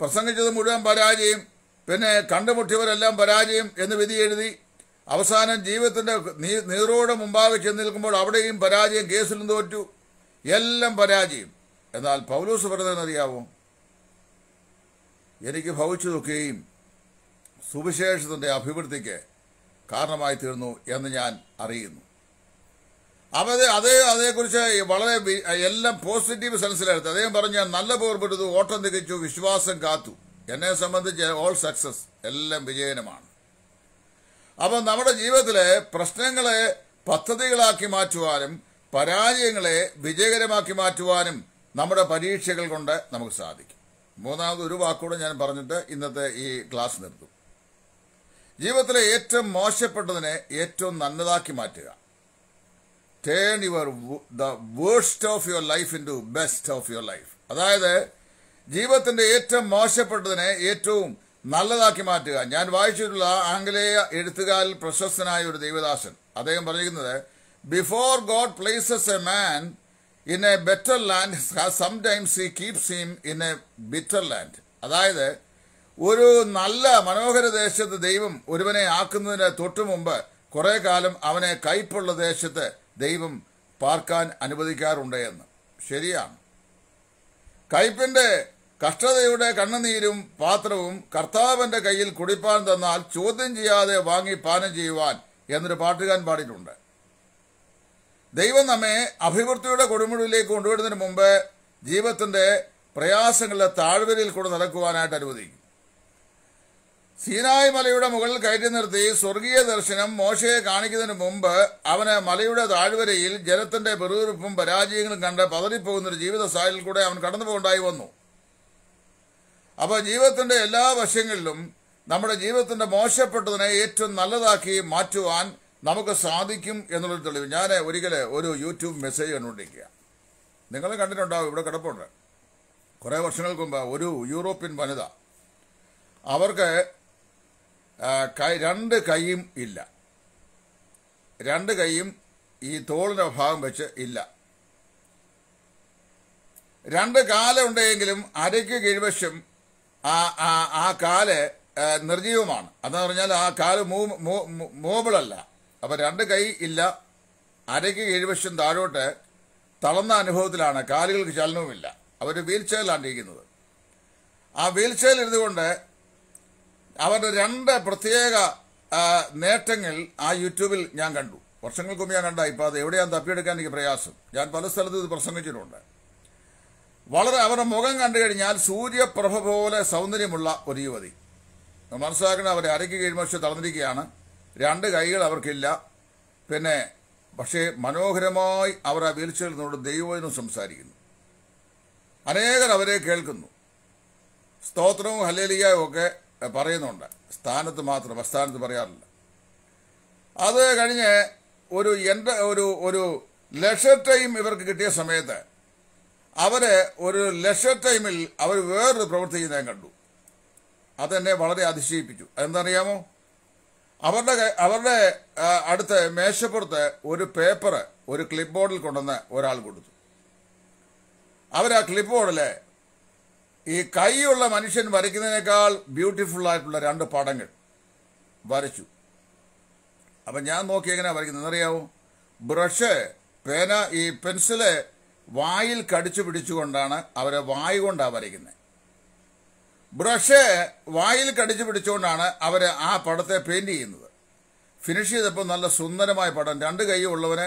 Speaker 1: പ്രസംഗിച്ചത് മുഴുവൻ പരാജയം പിന്നെ കണ്ടുമുട്ടിയവരെല്ലാം പരാജയം എന്ന് വിധി എഴുതി അവസാനം ജീവിതത്തിന്റെ നീറോടെ മുമ്പാകെ ചെന്ന് നിൽക്കുമ്പോൾ അവിടെയും പരാജയം കേസിലും തോറ്റു എല്ലാം പരാജയം എന്നാൽ പൗലൂസ് പറഞ്ഞതെന്നറിയാവോ എനിക്ക് ഭവിച്ചതൊക്കെയും സുവിശേഷത്തിന്റെ അഭിവൃദ്ധിക്ക് കാരണമായി തീർന്നു എന്ന് ഞാൻ അറിയുന്നു അപ്പം അത് അതേ അതേക്കുറിച്ച് വളരെ എല്ലാം പോസിറ്റീവ് സെൻസിലായിരുന്നു അദ്ദേഹം പറഞ്ഞ നല്ല പോർപ്പെട്ടത് ഓട്ടം തികച്ചു വിശ്വാസം കാത്തു എന്നെ സംബന്ധിച്ച് ഓൾ സക്സസ് എല്ലാം വിജയനമാണ് അപ്പം നമ്മുടെ ജീവിതത്തിലെ പ്രശ്നങ്ങളെ പദ്ധതികളാക്കി മാറ്റുവാനും പരാജയങ്ങളെ വിജയകരമാക്കി മാറ്റുവാനും നമ്മുടെ പരീക്ഷകൾ കൊണ്ട് നമുക്ക് സാധിക്കും മൂന്നാമത് ഒരു വാക്കൂടെ ഞാൻ പറഞ്ഞിട്ട് ഇന്നത്തെ ഈ ക്ലാസ് നിർത്തും ജീവിതത്തിലെ ഏറ്റവും മോശപ്പെട്ടതിനെ ഏറ്റവും നല്ലതാക്കി മാറ്റുക turn your the worst of your life into best of your life അതായത് ജീവിതത്തിന്റെ ഏറ്റവും മോശപ്പെട്ടതിനെ ഏറ്റവും നല്ലതാക്കി മാറ്റുക ഞാൻ വായിച്ചിട്ടുള്ള ആംഗലേയ എഴുത്തുകാരിൽ പ്രശസ്തനായ ഒരു ദൈവദാസൻ അദ്ദേഹം പറയുന്നത് before God places a man in a better land sometimes he keeps him in a bitter land അതായത് ഒരു നല്ല മനോഹര ദേശത്ത് ദൈവം ഒരുവനെ ആക്കുന്നതിന് തൊട്ടു മുമ്പ് കുറെ കാലം അവനെ കയ്പുള്ള ദേശത്ത് ദൈവം പാർക്കാൻ അനുവദിക്കാറുണ്ട് എന്ന് ശരിയാണ് കയ്പിന്റെ കഷ്ടതയുടെ കണ്ണുനീരും പാത്രവും കർത്താവിന്റെ കയ്യിൽ കുടിപ്പാൻ തന്നാൽ ചോദ്യം ചെയ്യാതെ വാങ്ങി പാനം ചെയ്യുവാൻ എന്നൊരു പാട്ടുകാൻ പാടിയിട്ടുണ്ട് ദൈവം നമ്മെ അഭിവൃദ്ധിയുടെ കൊടുമുടിയിലേക്ക് കൊണ്ടുവരുന്നതിന് മുമ്പ് ജീവിതത്തിന്റെ പ്രയാസങ്ങളുടെ താഴ്വരയിൽ കൂടെ നടക്കുവാനായിട്ട് അനുവദിക്കും സീനായ് മലയുടെ മുകളിൽ കയറ്റി നിർത്തി സ്വർഗീയ ദർശനം മോശയെ കാണിക്കുന്നതിന് മുമ്പ് അവന് മലയുടെ താഴ്വരയിൽ ജലത്തിന്റെ പെറുവിറുപ്പും പരാജയങ്ങളും കണ്ട് പതറിപ്പോകുന്നൊരു ജീവിത സാഹചര്യത്തിൽ കൂടെ അവൻ കടന്നു വന്നു അപ്പോൾ ജീവിതത്തിന്റെ എല്ലാ വശങ്ങളിലും നമ്മുടെ ജീവിതത്തിന്റെ മോശപ്പെട്ടതിനെ ഏറ്റവും നല്ലതാക്കി മാറ്റുവാൻ നമുക്ക് സാധിക്കും എന്നുള്ളൊരു തെളിവ് ഞാൻ ഒരിക്കൽ ഒരു യൂട്യൂബ് മെസ്സേജ് കണ്ടുകൊണ്ടിരിക്കുക നിങ്ങൾ കണ്ടിട്ടുണ്ടാവും ഇവിടെ കിടപ്പുണ്ട് കുറേ വർഷങ്ങൾക്ക് മുമ്പ് ഒരു യൂറോപ്യൻ വനിത അവർക്ക് രണ്ട് കൈയും ഇല്ല രണ്ട് കൈയും ഈ തോളിൻ്റെ ഭാഗം വെച്ച് ഇല്ല രണ്ട് കാലുണ്ടെങ്കിലും അരയ്ക്ക് കീഴ്വശം ആ ആ ആ കാല് നിർജീവമാണ് അതെന്ന് പറഞ്ഞാൽ ആ കാല് മൂവബിളല്ല അപ്പം രണ്ട് കൈ ഇല്ല അരയ്ക്ക് കീഴ്വശം താഴോട്ട് തളർന്ന അനുഭവത്തിലാണ് കാലുകൾക്ക് ചലനവുമില്ല അവർ വീൽ ചെയറിലാണ് ഇരിക്കുന്നത് ആ വീൽ ചെയറിൽ ഇരുന്നുകൊണ്ട് അവരുടെ രണ്ട് പ്രത്യേക നേട്ടങ്ങൾ ആ യൂട്യൂബിൽ ഞാൻ കണ്ടു വർഷങ്ങൾക്ക് മുമ്പ് ഞാൻ കണ്ട ഇപ്പം അത് എവിടെയാണ് തപ്പിയെടുക്കാൻ എനിക്ക് പ്രയാസം ഞാൻ പല സ്ഥലത്തും ഇത് പ്രസംഗിച്ചിട്ടുണ്ട് വളരെ അവരുടെ മുഖം കണ്ടു കഴിഞ്ഞാൽ സൂര്യപ്രഭ പോലെ സൗന്ദര്യമുള്ള ഒരു യുവതി മനസ്സിലാക്കണം അവരെ അരയ്ക്ക് കീഴ്മർച്ച് തളർന്നിരിക്കുകയാണ് രണ്ട് കൈകൾ അവർക്കില്ല പിന്നെ പക്ഷേ മനോഹരമായി അവർ ആ വീഴ്ചയിൽ നിന്നോട് ദൈവവചനം സംസാരിക്കുന്നു അനേകർ അവരെ കേൾക്കുന്നു സ്തോത്രവും ഹലേലിയായും ഒക്കെ പറയുന്നുണ്ട് സ്ഥാനത്ത് മാത്രം പ്രസ്ഥാനത്ത് പറയാറില്ല അത് കഴിഞ്ഞ് ഒരു എൻ്റെ ഒരു ഒരു ലക്ഷ ടൈം ഇവർക്ക് കിട്ടിയ സമയത്ത് അവർ ഒരു ലക്ഷ ടൈമിൽ അവർ വേറൊരു പ്രവൃത്തി ഞാൻ കണ്ടു അതെന്നെ വളരെ അതിശയിപ്പിച്ചു അതെന്താണറിയാമോ അവരുടെ അവരുടെ അടുത്ത് മേശപ്പുറത്ത് ഒരു പേപ്പർ ഒരു ക്ലിപ്പ് ബോർഡിൽ കൊണ്ടുവന്ന് ഒരാൾ കൊടുത്തു അവർ ആ ക്ലിപ്പ് ബോർഡിൽ ഈ കൈയുള്ള മനുഷ്യൻ വരയ്ക്കുന്നതിനേക്കാൾ ബ്യൂട്ടിഫുൾ ആയിട്ടുള്ള രണ്ട് പടങ്ങൾ വരച്ചു അപ്പം ഞാൻ നോക്കി എങ്ങനെയാണ് വരയ്ക്കുന്നത് അറിയാവോ ബ്രഷ് പേന ഈ പെൻസില് വായിൽ കടിച്ചു പിടിച്ചുകൊണ്ടാണ് അവരെ വായു കൊണ്ടാണ് വരയ്ക്കുന്നത് ബ്രഷ് വായിൽ കടിച്ചു പിടിച്ചുകൊണ്ടാണ് അവർ ആ പടത്തെ പെയിന്റ് ചെയ്യുന്നത് ഫിനിഷ് ചെയ്തപ്പോൾ നല്ല സുന്ദരമായ പടം രണ്ട് കൈ ഉള്ളവന്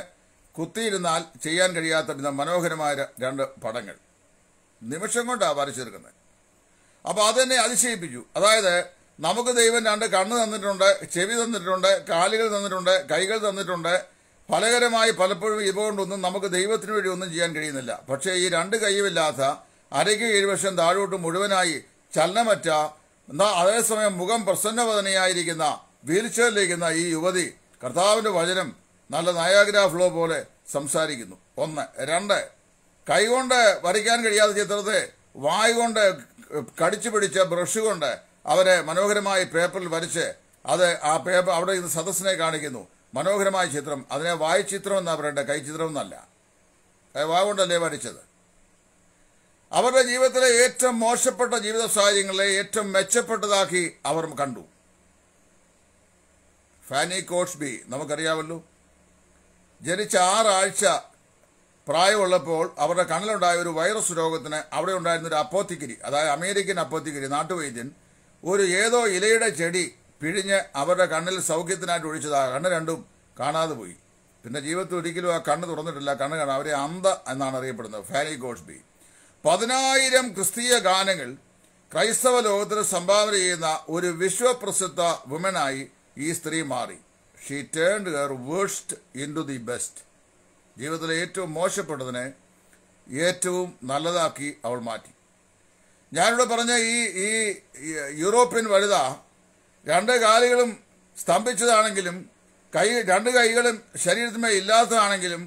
Speaker 1: കുത്തിയിരുന്നാൽ ചെയ്യാൻ കഴിയാത്ത വിധം മനോഹരമായ രണ്ട് പടങ്ങൾ നിമിഷം കൊണ്ടാണ് വരച്ചു തീർക്കുന്നത് അപ്പോൾ അതെന്നെ അതിശയിപ്പിച്ചു അതായത് നമുക്ക് ദൈവം രണ്ട് കണ്ണ് തന്നിട്ടുണ്ട് ചെവി തന്നിട്ടുണ്ട് കാലുകൾ തന്നിട്ടുണ്ട് കൈകൾ തന്നിട്ടുണ്ട് പലകരമായി പലപ്പോഴും ഇതുകൊണ്ടൊന്നും നമുക്ക് ദൈവത്തിന് വേണ്ടി ഒന്നും ചെയ്യാൻ കഴിയുന്നില്ല പക്ഷേ ഈ രണ്ട് കൈയുമില്ലാത്ത അരയ്ക്ക് കീഴ്വശം താഴോട്ട് മുഴുവനായി ചലനമറ്റ എന്നാൽ അതേസമയം മുഖം പ്രസന്നവദനയായിരിക്കുന്ന വീൽചെയറിലിരിക്കുന്ന ഈ യുവതി കർത്താവിൻ്റെ വചനം നല്ല നയാഗ്ര ഫ്ലോ പോലെ സംസാരിക്കുന്നു ഒന്ന് രണ്ട് കൈകൊണ്ട് വരയ്ക്കാൻ കഴിയാത്ത ചിത്രത്തെ വായുകൊണ്ട് കടിച്ചു പിടിച്ച ബ്രഷ് കൊണ്ട് അവരെ മനോഹരമായി പേപ്പറിൽ വരച്ച് അത് ആ പേപ്പർ അവിടെ ഇന്ന് സദസ്സിനെ കാണിക്കുന്നു മനോഹരമായ ചിത്രം അതിനെ വായുചിത്രം എന്നാ പറയട്ടെ കൈചിത്രം എന്നല്ല വാഗുണ്ടല്ലേ വരച്ചത് അവരുടെ ജീവിതത്തിലെ ഏറ്റവും മോശപ്പെട്ട ജീവിത സാഹചര്യങ്ങളെ ഏറ്റവും മെച്ചപ്പെട്ടതാക്കി അവർ കണ്ടു ഫാനി കോഷ്ബി നമുക്കറിയാമല്ലോ ജനിച്ച ആറാഴ്ച പ്രായമുള്ളപ്പോൾ അവരുടെ കണ്ണിലുണ്ടായ ഒരു വൈറസ് രോഗത്തിന് അവിടെ ഉണ്ടായിരുന്ന ഒരു അപ്പോത്തിക്കിരി അതായത് അമേരിക്കൻ അപ്പോത്തിക്കിരി നാട്ടുവൈദ്യൻ ഒരു ഏതോ ഇലയുടെ ചെടി പിഴിഞ്ഞ് അവരുടെ കണ്ണിൽ സൗഖ്യത്തിനായിട്ട് ഒഴിച്ചതാ കണ്ണ് രണ്ടും കാണാതെ പോയി പിന്നെ ജീവിതത്തിൽ ഒരിക്കലും ആ കണ്ണ് തുറന്നിട്ടില്ല കണ്ണ് കാണാൻ അവരെ അന്ധ എന്നാണ് അറിയപ്പെടുന്നത് ഫാനി ഗോഡ്സ്ബി പതിനായിരം ക്രിസ്തീയ ഗാനങ്ങൾ ക്രൈസ്തവ ലോകത്തിന് സംഭാവന ചെയ്യുന്ന ഒരു വിശ്വപ്രസിദ്ധ വുമനായി ഈ സ്ത്രീ മാറി she turn her worst into the best ജീവിതത്തിലെ ഏറ്റവും മോശപ്പെട്ടതിനെ ഏറ്റവും നല്ലതാക്കി അവൾ മാറ്റി ഞാനിവിടെ പറഞ്ഞ ഈ ഈ യൂറോപ്യൻ വനിത രണ്ട് കാലുകളും സ്തംഭിച്ചതാണെങ്കിലും കൈ രണ്ട് കൈകളും ശരീരത്തിന്മേ ഇല്ലാത്തതാണെങ്കിലും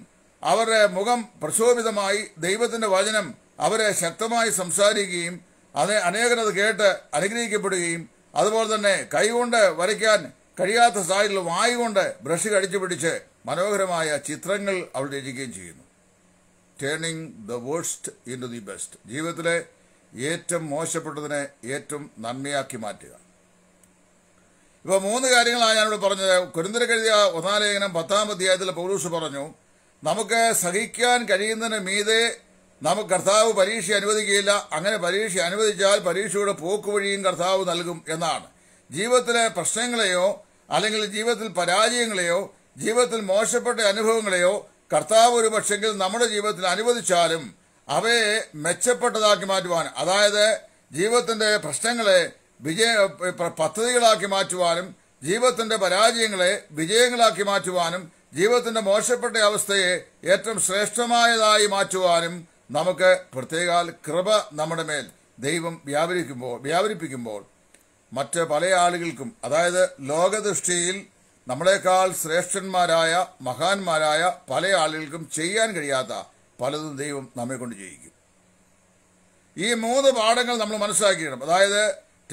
Speaker 1: അവരുടെ മുഖം പ്രശോഭിതമായി ദൈവത്തിന്റെ വചനം അവരെ ശക്തമായി സംസാരിക്കുകയും അത് അനേകരത് കേട്ട് അനുഗ്രഹിക്കപ്പെടുകയും അതുപോലെ തന്നെ കൈകൊണ്ട് വരയ്ക്കാൻ കഴിയാത്ത സാഹചര്യത്തിൽ കൊണ്ട് ബ്രഷ് കടിച്ചു പിടിച്ച് മനോഹരമായ ചിത്രങ്ങൾ അവൾ രചിക്കുകയും ചെയ്യുന്നു turning the worst into the best ജീവിതത്തിലെ ഏറ്റവും മോശപ്പെട്ടതിനെ ഏറ്റവും നന്മയാക്കി മാറ്റുക ഇപ്പോൾ മൂന്ന് കാര്യങ്ങളാണ് ഞാനിവിടെ പറഞ്ഞത് കുരുന്തരക്കെഴുതിയ ഒന്നാലേഖനം പത്താം അധ്യായത്തിൽ പൗരൂഷ് പറഞ്ഞു നമുക്ക് സഹിക്കാൻ കഴിയുന്നതിന് മീതെ നമുക്ക് കർത്താവ് പരീക്ഷ അനുവദിക്കുകയില്ല അങ്ങനെ പരീക്ഷ അനുവദിച്ചാൽ പരീക്ഷയുടെ പോക്കുവഴിയും കർത്താവ് നൽകും എന്നാണ് ജീവിതത്തിലെ പ്രശ്നങ്ങളെയോ അല്ലെങ്കിൽ ജീവിതത്തിൽ പരാജയങ്ങളെയോ ജീവിതത്തിൽ മോശപ്പെട്ട അനുഭവങ്ങളെയോ കർത്താവ് ഒരു പക്ഷെങ്കിൽ നമ്മുടെ ജീവിതത്തിൽ അനുവദിച്ചാലും അവയെ മെച്ചപ്പെട്ടതാക്കി മാറ്റുവാൻ അതായത് ജീവിതത്തിന്റെ പ്രശ്നങ്ങളെ വിജയ പദ്ധതികളാക്കി മാറ്റുവാനും ജീവിതത്തിന്റെ പരാജയങ്ങളെ വിജയങ്ങളാക്കി മാറ്റുവാനും ജീവിതത്തിന്റെ മോശപ്പെട്ട അവസ്ഥയെ ഏറ്റവും ശ്രേഷ്ഠമായതായി മാറ്റുവാനും നമുക്ക് പ്രത്യേകാൽ കൃപ നമ്മുടെ മേൽ ദൈവം വ്യാപരിക്കുമ്പോൾ വ്യാപരിപ്പിക്കുമ്പോൾ മറ്റ് പല ആളുകൾക്കും അതായത് ലോകദൃഷ്ടിയിൽ നമ്മളെക്കാൾ ശ്രേഷ്ഠന്മാരായ മഹാന്മാരായ പല ആളുകൾക്കും ചെയ്യാൻ കഴിയാത്ത പലതും ദൈവം നമ്മെ കൊണ്ട് ചെയ്യിക്കും ഈ മൂന്ന് പാഠങ്ങൾ നമ്മൾ മനസ്സിലാക്കിയിടും അതായത്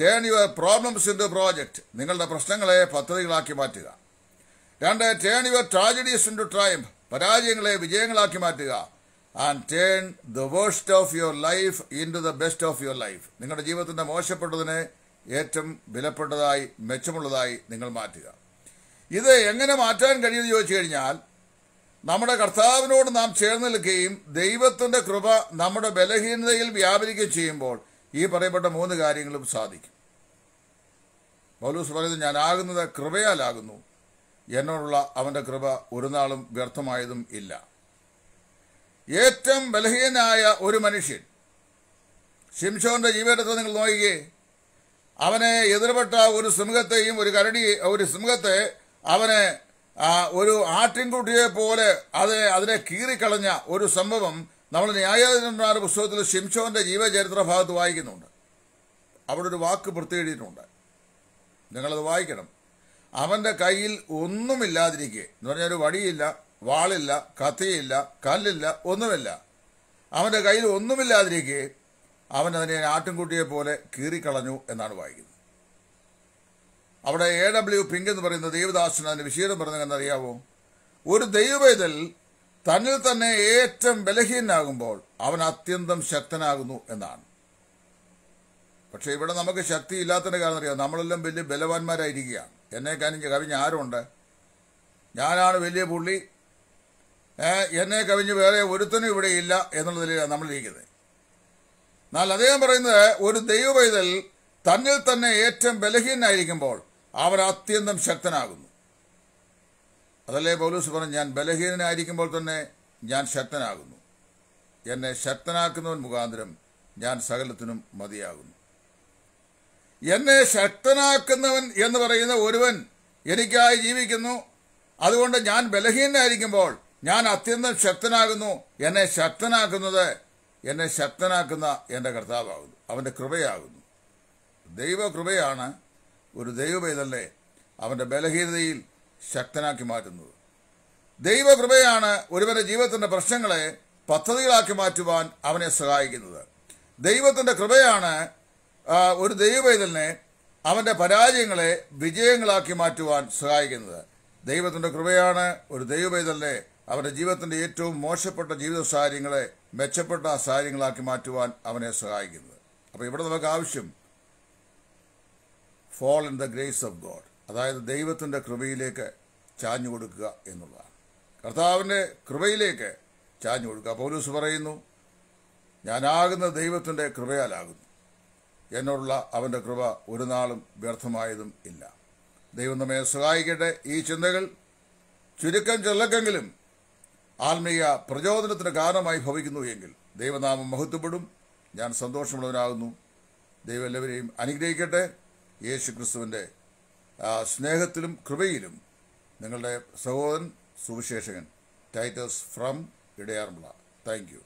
Speaker 1: turn your problems into project നിങ്ങളുടെ പ്രശ്നങ്ങളെ പദ്ധതികളാക്കി മാറ്റുക രണ്ട് turn your tragedies into triumph പരാജയങ്ങളെ വിജയങ്ങളാക്കി മാറ്റുക and turn the worst of your life into the best of your life നിങ്ങളുടെ ജീവിതത്തിന്റെ മോശപ്പെട്ടതിനെ ഏറ്റവും വിലപ്പെട്ടതായി മെച്ചമുള്ളതായി നിങ്ങൾ മാറ്റുക ഇത് എങ്ങനെ മാറ്റാൻ കഴിയുമെന്ന് ചോദിച്ചു കഴിഞ്ഞാൽ നമ്മുടെ കർത്താവിനോട് നാം ചേർന്ന് നിൽക്കുകയും ദൈവത്തിൻ്റെ കൃപ നമ്മുടെ ബലഹീനതയിൽ വ്യാപരിക്കുകയും ചെയ്യുമ്പോൾ ഈ പറയപ്പെട്ട മൂന്ന് കാര്യങ്ങളും സാധിക്കും പൗലൂസ് പറയുന്നത് ഞാനാകുന്നത് കൃപയാലാകുന്നു എന്നോടുള്ള അവൻ്റെ കൃപ ഒരു നാളും വ്യർത്ഥമായതും ഇല്ല ഏറ്റവും ബലഹീനായ ഒരു മനുഷ്യൻ ശിംഷോന്റെ ജീവിതത്തെ നിങ്ങൾ നോക്കിയേ അവനെ എതിർപ്പെട്ട ഒരു സിംഹത്തെയും ഒരു കരടി ഒരു സിംഹത്തെ അവനെ ഒരു ആട്ടിൻകുട്ടിയെ പോലെ അതിനെ അതിനെ കീറിക്കളഞ്ഞ ഒരു സംഭവം നമ്മൾ ന്യായാധിപന്മാരുടെ പുസ്തകത്തിൽ ഷിംഷോന്റെ ജീവചരിത്ര ഭാഗത്ത് വായിക്കുന്നുണ്ട് അവിടെ ഒരു വാക്ക് പ്രത്യേകിയിട്ടുണ്ട് നിങ്ങളത് വായിക്കണം അവന്റെ കയ്യിൽ ഒന്നുമില്ലാതിരിക്കെ എന്ന് പറഞ്ഞാൽ ഒരു വടിയില്ല വാളില്ല കത്തിയില്ല കല്ലില്ല ഒന്നുമില്ല അവന്റെ കയ്യിൽ ഒന്നുമില്ലാതിരിക്കെ അവൻ അതിനെ ആട്ടിൻകുട്ടിയെ പോലെ കീറിക്കളഞ്ഞു എന്നാണ് വായിക്കുന്നത് അവിടെ എ ഡബ്ല്യു പിങ്ക് എന്ന് പറയുന്ന ദേവദാസൻ അതിന്റെ വിശീലം അറിയാവോ ഒരു ദൈവവേദൽ തന്നിൽ തന്നെ ഏറ്റവും ബലഹീനാകുമ്പോൾ അവൻ അത്യന്തം ശക്തനാകുന്നു എന്നാണ് പക്ഷെ ഇവിടെ നമുക്ക് ശക്തി ഇല്ലാത്തതിന്റെ കാരണം അറിയാം നമ്മളെല്ലാം വലിയ ബലവാന്മാരായിരിക്കുകയാണ് എന്നെ കനിഞ്ഞ് കവിഞ്ഞ് ആരുണ്ട് ഞാനാണ് വലിയ പുള്ളി എന്നെ കവിഞ്ഞ് വേറെ ഒരുത്തനും ഇവിടെ ഇല്ല എന്നുള്ള നിലയിലാണ് നമ്മളിരിക്കുന്നത് എന്നാൽ അദ്ദേഹം പറയുന്നത് ഒരു ദൈവവൈതൽ തന്നിൽ തന്നെ ഏറ്റവും ബലഹീനായിരിക്കുമ്പോൾ അവർ അത്യന്തം ശക്തനാകുന്നു അതല്ലേ പൗലൂസ് പറഞ്ഞു ഞാൻ ബലഹീനനായിരിക്കുമ്പോൾ തന്നെ ഞാൻ ശക്തനാകുന്നു എന്നെ ശക്തനാക്കുന്നവൻ മുഖാന്തരം ഞാൻ സകലത്തിനും മതിയാകുന്നു എന്നെ ശക്തനാക്കുന്നവൻ എന്ന് പറയുന്ന ഒരുവൻ എനിക്കായി ജീവിക്കുന്നു അതുകൊണ്ട് ഞാൻ ബലഹീനനായിരിക്കുമ്പോൾ ഞാൻ അത്യന്തം ശക്തനാകുന്നു എന്നെ ശക്തനാക്കുന്നത് എന്നെ ശക്തനാക്കുന്ന എൻ്റെ കർത്താവാകുന്നു അവൻ്റെ കൃപയാകുന്നു ദൈവകൃപയാണ് ഒരു ദൈവവേദനെ അവന്റെ ബലഹീനതയിൽ ശക്തനാക്കി മാറ്റുന്നത് ദൈവകൃപയാണ് ഒരുവന്റെ ജീവിതത്തിന്റെ പ്രശ്നങ്ങളെ പദ്ധതികളാക്കി മാറ്റുവാൻ അവനെ സഹായിക്കുന്നത് ദൈവത്തിന്റെ കൃപയാണ് ഒരു ദൈവവേദലിനെ അവന്റെ പരാജയങ്ങളെ വിജയങ്ങളാക്കി മാറ്റുവാൻ സഹായിക്കുന്നത് ദൈവത്തിന്റെ കൃപയാണ് ഒരു ദൈവവേദലിനെ അവന്റെ ജീവിതത്തിന്റെ ഏറ്റവും മോശപ്പെട്ട ജീവിത സാഹചര്യങ്ങളെ മെച്ചപ്പെട്ട സാഹചര്യങ്ങളാക്കി മാറ്റുവാൻ അവനെ സഹായിക്കുന്നത് അപ്പോൾ ഇവിടെ നമുക്ക് ആവശ്യം fall in the grace of God അതായത് ദൈവത്തിൻ്റെ കൃപയിലേക്ക് ചാഞ്ഞു കൊടുക്കുക എന്നുള്ളതാണ് കർത്താവിൻ്റെ കൃപയിലേക്ക് ചാഞ്ഞു കൊടുക്കുക പൗലൂസ് പറയുന്നു ഞാനാകുന്ന ദൈവത്തിൻ്റെ കൃപയാലാകുന്നു എന്നോടുള്ള അവൻ്റെ കൃപ ഒരു നാളും വ്യർത്ഥമായതും ഇല്ല ദൈവം നമ്മെ സഹായിക്കട്ടെ ഈ ചിന്തകൾ ചുരുക്കം ചെല്ലക്കെങ്കിലും ആത്മീയ പ്രചോദനത്തിന് കാരണമായി ഭവിക്കുന്നു എങ്കിൽ ദൈവനാമം മഹത്വപ്പെടും ഞാൻ സന്തോഷമുള്ളവനാകുന്നു ദൈവം എല്ലാവരെയും അനുഗ്രഹിക്കട്ടെ യേശുക്രിസ്തുവിൻ്റെ സ്നേഹത്തിലും കൃപയിലും നിങ്ങളുടെ സഹോദരൻ സുവിശേഷകൻ ടൈറ്റസ് ഫ്രം ഇടയാറുമുള്ള താങ്ക്